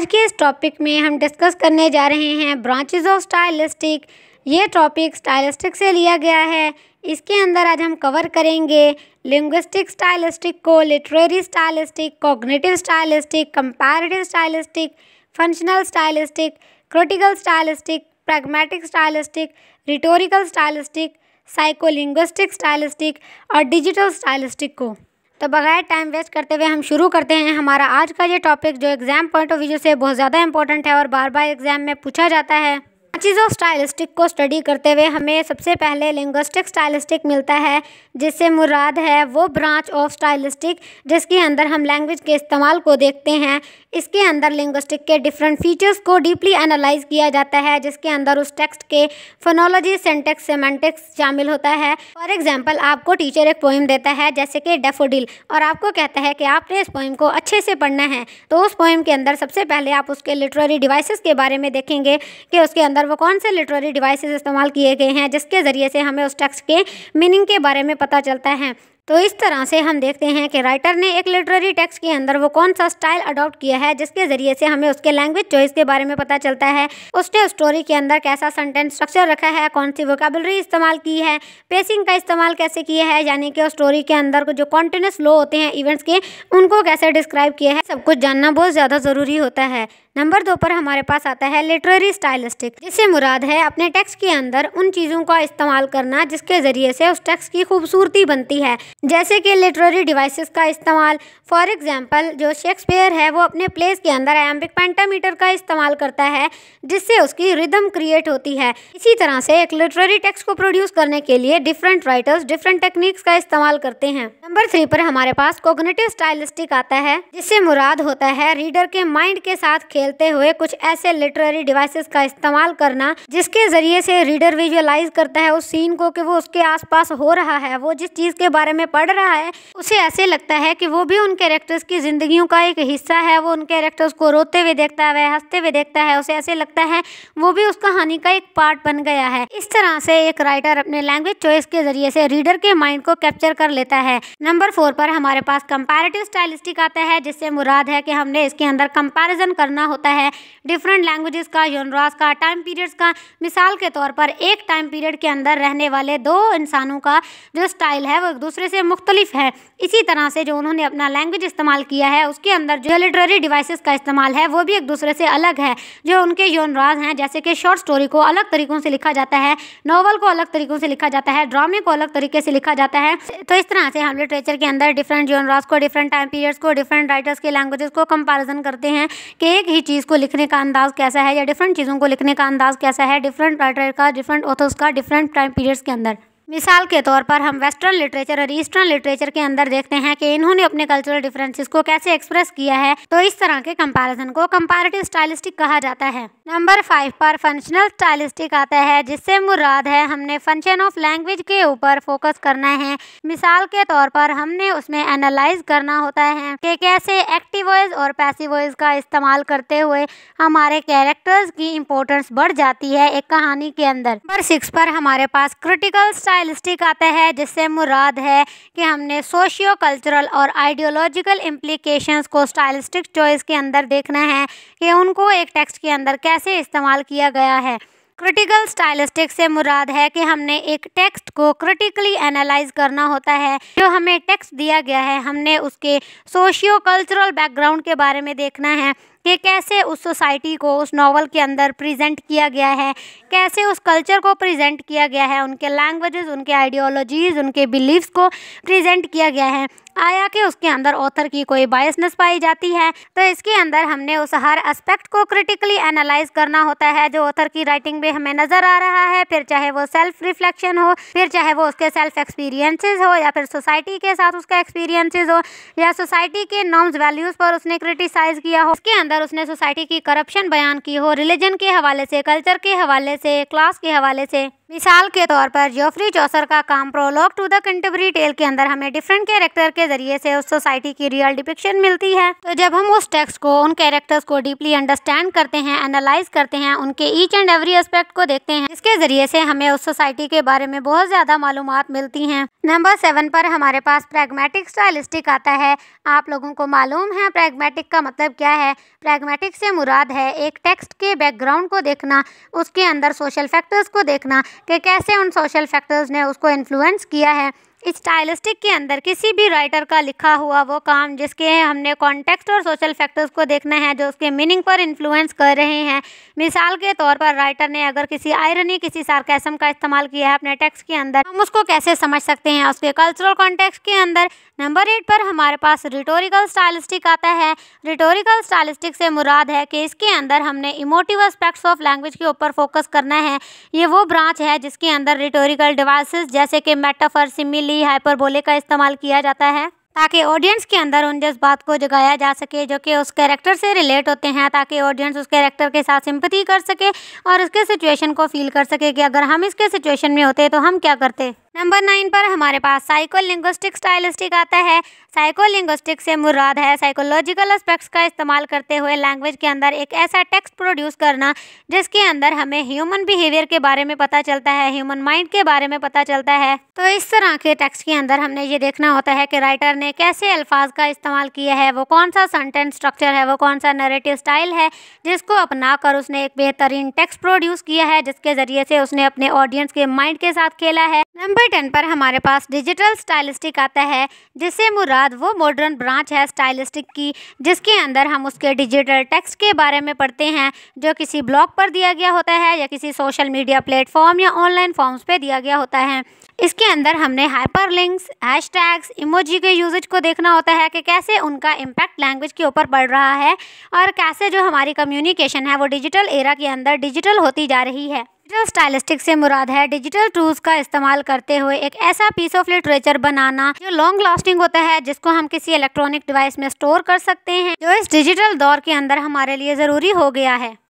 आज के इस टॉपिक में हम डिस्कस करने जा रहे हैं ब्रांचेज ऑफ स्टाइलिस्टिक ये टॉपिक स्टाइलिस्टिक से लिया गया है इसके अंदर आज हम कवर करेंगे लिंग्विस्टिक स्टाइलिस्टिक को literary stylistic cognitive stylistic comparative stylistic functional stylistic critical stylistic pragmatic stylistic rhetorical stylistic psycholinguistic stylistic और डिजिटल स्टाइलिस्टिक को तो बगैर टाइम वेस्ट करते हुए हम शुरू करते हैं हमारा आज का ये टॉपिक जो एग्ज़ाम पॉइंट ऑफ व्यू से बहुत ज़्यादा इंपॉर्टेंट है और बार बार एग्ज़ाम में पूछा जाता है चीज़ स्टाइलिस्टिक को स्टडी करते हुए हमें सबसे पहले लिंग्विस्टिक स्टाइलिस्टिक मिलता है जिससे मुराद है वो ब्रांच ऑफ स्टाइलिस्टिक जिसके अंदर हम लैंग्वेज के इस्तेमाल को देखते हैं इसके अंदर लिंग्विस्टिक के डिफरेंट फीचर्स को डीपली एनालाइज किया जाता है जिसके अंदर उस टेक्स्ट के फोनोलॉजी सेंटेक्स सेमेंटिक्स शामिल होता है फॉर एग्जाम्पल आपको टीचर एक पोइम देता है जैसे कि डेफोडिल और आपको कहता है कि आपने इस पोइम को अच्छे से पढ़ना है तो उस पोइम के अंदर सबसे पहले आप उसके लिटरेरी डिवाइसेस के बारे में देखेंगे कि उसके अंदर वो कौन से लिटरेरी डिवाइसेस इस्तेमाल किए गए हैं जिसके ज़रिए से हमें उस टेक्स्ट के मीनिंग के बारे में पता चलता है तो इस तरह से हम देखते हैं कि राइटर ने एक लिटरेरी टेक्स्ट के अंदर वो कौन सा स्टाइल अडॉप्ट किया है जिसके ज़रिए से हमें उसके लैंग्वेज चॉइस के बारे में पता चलता है उसने स्टोरी के अंदर कैसा सेंटेंस स्ट्रक्चर रखा है कौन सी वोकेबलरी इस्तेमाल की है पेसिंग का इस्तेमाल कैसे किया है यानी कि स्टोरी के अंदर जो कॉन्टीन्यूस लो होते हैं इवेंट्स के उनको कैसे डिस्क्राइब किया है सब कुछ जानना बहुत ज़्यादा ज़रूरी होता है नंबर दो पर हमारे पास आता है लिटरेरी स्टाइलिस्टिक जिससे मुराद है अपने टेक्स्ट के अंदर उन चीज़ों का इस्तेमाल करना जिसके ज़रिए से उस टेक्स्ट की खूबसूरती बनती है जैसे कि लिटरेरी डिवाइसेस का इस्तेमाल फॉर एग्जांपल जो शेक्सपियर है वो अपने प्लेस के अंदर एम्बिक पेंटामीटर का इस्तेमाल करता है जिससे उसकी रिदम क्रिएट होती है इसी तरह से एक लिटरेरी टेक्स को प्रोड्यूस करने के लिए डिफरेंट राइटर्स डिफरेंट टेक्निक्स का इस्तेमाल करते हैं नंबर थ्री पर हमारे पास कोगनेटिव स्टाइलिस्टिक आता है जिससे मुराद होता है रीडर के माइंड के साथ खेलते हुए कुछ ऐसे लिटरेरी डिवाइसेस का इस्तेमाल करना जिसके जरिए से रीडर विजुअलाइज करता है उस सीन को कि वो उसके आसपास हो रहा है वो जिस चीज़ के बारे में पढ़ रहा है उसे ऐसे लगता है कि वो भी उन कैरेक्टर्स की ज़िंदगियों का एक हिस्सा है वो उन कैरेक्टर्स को रोते हुए देखता है वह हंसते हुए देखता है उसे ऐसे लगता है वो भी उस कहानी का एक पार्ट बन गया है इस तरह से एक राइटर अपने लैंग्वेज चॉइस के जरिए से रीडर के माइंड को कैप्चर कर लेता है नंबर फोर पर हमारे पास कंपैरेटिव स्टाइलिस्टिक आता है जिससे मुराद है कि हमने इसके अंदर कंपैरिजन करना करना होता है डिफरेंट लैंग्वेजेस का यूनराज का टाइम पीरियड्स का मिसाल के तौर पर एक टाइम पीरियड के अंदर रहने वाले दो इंसानों का जो स्टाइल है वो एक दूसरे से मुख्तलिफ है इसी तरह से जो उन्होंने अपना लैंग्वेज इस्तेमाल किया है उसके अंदर जो लिटरेरी डिवाइसेस का इस्तेमाल है वो भी एक दूसरे से अलग है जो उनके यूनराज हैं जैसे कि शॉर्ट स्टोरी को अलग तरीक़ों से लिखा जाता है नॉवल को अलग तरीक़ों से लिखा जाता है ड्रामे को अलग तरीके से लिखा जाता है तो इस तरह से हम लिटरेचर के अंदर डिफरेंट यूनराज को डिफरेंट टाइम पीरियड्स को डिफरेंट राइटर्स के लैंग्वेजेस को कंपेरिजन करते हैं कि एक ही ही चीज़ को लिखने का अंदाज़ कैसा है या डिफरेंट चीज़ों को लिखने का अंदाज़ कैसा है डिफरेंट राइटर का डिफरेंट ऑथर्स का डिफरेंट टाइम पीरियड्स के अंदर मिसाल के तौर पर हम वेस्टर्न लिटरेचर और ईस्टर्न लिटरेचर के अंदर देखते हैं कि इन्होंने अपने कल्चरल डिफरेंसेस को कैसे एक्सप्रेस किया है तो इस तरह के कंपैरिजन को कंपैरेटिव स्टाइलिस्टिक कहा जाता है नंबर फाइव पर फंक्शनल स्टाइलिस्टिक आता है जिससे मुराद है हमने फंक्शन ऑफ लैंग्वेज के ऊपर फोकस करना है मिसाल के तौर पर हमने उसमें एनालाइज करना होता है कि कैसे एक्टिव वॉइस और पैसिव वॉइस का इस्तेमाल करते हुए हमारे कैरेक्टर्स की इम्पोर्टेंस बढ़ जाती है एक कहानी के अंदर नंबर सिक्स पर हमारे पास क्रिटिकल स्टाइल प्लेलिस्टिक आता है जिससे मुराद है कि हमने सोशियो कल्चरल और आइडियोलॉजिकल इम्प्लीकेशंस को स्टाइलिस्टिक चॉइस के अंदर देखना है कि उनको एक टेक्स्ट के अंदर कैसे इस्तेमाल किया गया है क्रिटिकल स्टाइलिस्टिक से मुराद है कि हमने एक टेक्स्ट को क्रिटिकली एनालाइज करना होता है जो हमें टेक्स्ट दिया गया है हमने उसके सोशियो कल्चरल बैकग्राउंड के बारे में देखना है कि कैसे उस सोसाइटी को उस नावल के अंदर प्रेजेंट किया गया है कैसे उस कल्चर को प्रेजेंट किया गया है उनके लैंग्वेजेस उनके आइडियोलॉजीज़ उनके बिलीव्स को प्रेजेंट किया गया है आया कि उसके अंदर ऑथर की कोई बायसनेस पाई जाती है तो इसके अंदर हमने उस हर एस्पेक्ट को क्रिटिकली एनालाइज करना होता है जो ऑथर की राइटिंग में हमें नज़र आ रहा है फिर चाहे वो सेल्फ रिफ्लेक्शन हो फिर चाहे वो उसके सेल्फ एक्सपीरियंसेस हो या फिर सोसाइटी के साथ उसका एक्सपीरियंसेस हो या सोसाइटी के नॉर्म्स वैल्यूज़ पर उसने क्रिटिसाइज किया हो उसके अंदर अंदर उसने सोसाइटी की करप्शन बयान की हो रिलीजन के हवाले से कल्चर के हवाले से क्लास के हवाले से मिसाल के तौर पर जोफ्री चौसर का काम prologue to the contemporary tale के अंदर हमें डिफरेंट कैरेक्टर के जरिए से उस सोसाइटी की रियल डिपिक्शन मिलती है तो जब हम उस टेक्स्ट को उन कैरेक्टर्स को डीपली अंडरस्टैंड करते हैं एनालाइज करते हैं उनके ईच एंड एवरी एस्पेक्ट को देखते हैं इसके जरिए से हमें उस सोसाइटी के बारे में बहुत ज़्यादा मालूम मिलती है नंबर सेवन पर हमारे पास प्रेगमेटिक स्टाइलिस्टिक आता है आप लोगों को मालूम है प्रेगमेटिक का मतलब क्या है प्रेगमेटिक से मुराद है एक टेक्स्ट के बैकग्राउंड को देखना उसके अंदर सोशल फैक्टर्स को देखना कि कैसे उन सोशल फैक्टर्स ने उसको इन्फ्लुएंस किया है स्टाइलिस्टिक के अंदर किसी भी राइटर का लिखा हुआ वो काम जिसके हमने कॉन्टेक्स्ट और सोशल फैक्टर्स को देखना है जो उसके मीनिंग पर इन्फ्लुएंस कर रहे हैं मिसाल के तौर पर राइटर ने अगर किसी आयरनी किसी सार्केसम का इस्तेमाल किया है अपने टेक्स्ट के अंदर हम उसको कैसे समझ सकते हैं उसके कल्चरल कॉन्टेक्स्ट के अंदर नंबर एट पर हमारे पास रिटोरिकल स्टाइलिस्टिक आता है रिटोरिकल स्टाइलिस्टिक से मुराद है कि इसके अंदर हमने इमोटिव एस्पेक्ट्स ऑफ लैंग्वेज के ऊपर फोकस करना है ये वो ब्रांच है जिसके अंदर रिटोरिकल डिवाइसेस जैसे कि मेटाफर सिमिल हाइपर हाइपरबोले का इस्तेमाल किया जाता है ताकि ऑडियंस के अंदर उन जज्बात को जगाया जा सके जो कि उस कैरेक्टर से रिलेट होते हैं ताकि ऑडियंस उस कैरेक्टर के साथ सिंपति कर सके और उसके सिचुएशन को फील कर सके कि अगर हम इसके सिचुएशन में होते तो हम क्या करते नंबर नाइन पर हमारे पास साइकोलिंग्विस्टिक स्टाइलिस्टिक आता है साइकोलिंग्विस्टिक से मुराद है साइकोलॉजिकल एस्पेक्ट्स का इस्तेमाल करते हुए लैंग्वेज के अंदर एक ऐसा टेक्स्ट प्रोड्यूस करना जिसके अंदर हमें ह्यूमन बिहेवियर के बारे में पता चलता है ह्यूमन माइंड के बारे में पता चलता है तो इस तरह के टेक्स्ट के अंदर हमने ये देखना होता है कि राइटर ने कैसे अल्फाज का इस्तेमाल किया है वो कौन सा सेंटेंस स्ट्रक्चर है वो कौन सा नरेटिव स्टाइल है जिसको अपना कर उसने एक बेहतरीन टेक्स्ट प्रोड्यूस किया है जिसके ज़रिए से उसने अपने ऑडियंस के माइंड के साथ खेला है नंबर नंबर टेन पर हमारे पास डिजिटल स्टाइलिस्टिक आता है जिससे मुराद वो मॉडर्न ब्रांच है स्टाइलिस्टिक की जिसके अंदर हम उसके डिजिटल टेक्स्ट के बारे में पढ़ते हैं जो किसी ब्लॉग पर दिया गया होता है या किसी सोशल मीडिया प्लेटफॉर्म या ऑनलाइन फॉर्म्स पे दिया गया होता है इसके अंदर हमने hyper links hash tags emoji के यूजेज को देखना होता है कि कैसे उनका इम्पैक्ट लैंग्वेज के ऊपर पड़ रहा है और कैसे जो हमारी कम्युनिकेशन है वो डिजिटल एरा के अंदर डिजिटल होती जा रही है डिजिटल स्टाइलिस्टिक से मुराद है डिजिटल टूल्स का इस्तेमाल करते हुए एक ऐसा पीस ऑफ लिटरेचर बनाना जो लॉन्ग लास्टिंग होता है जिसको हम किसी इलेक्ट्रॉनिक डिवाइस में स्टोर कर सकते हैं जो इस डिजिटल दौर के अंदर हमारे लिए ज़रूरी हो गया है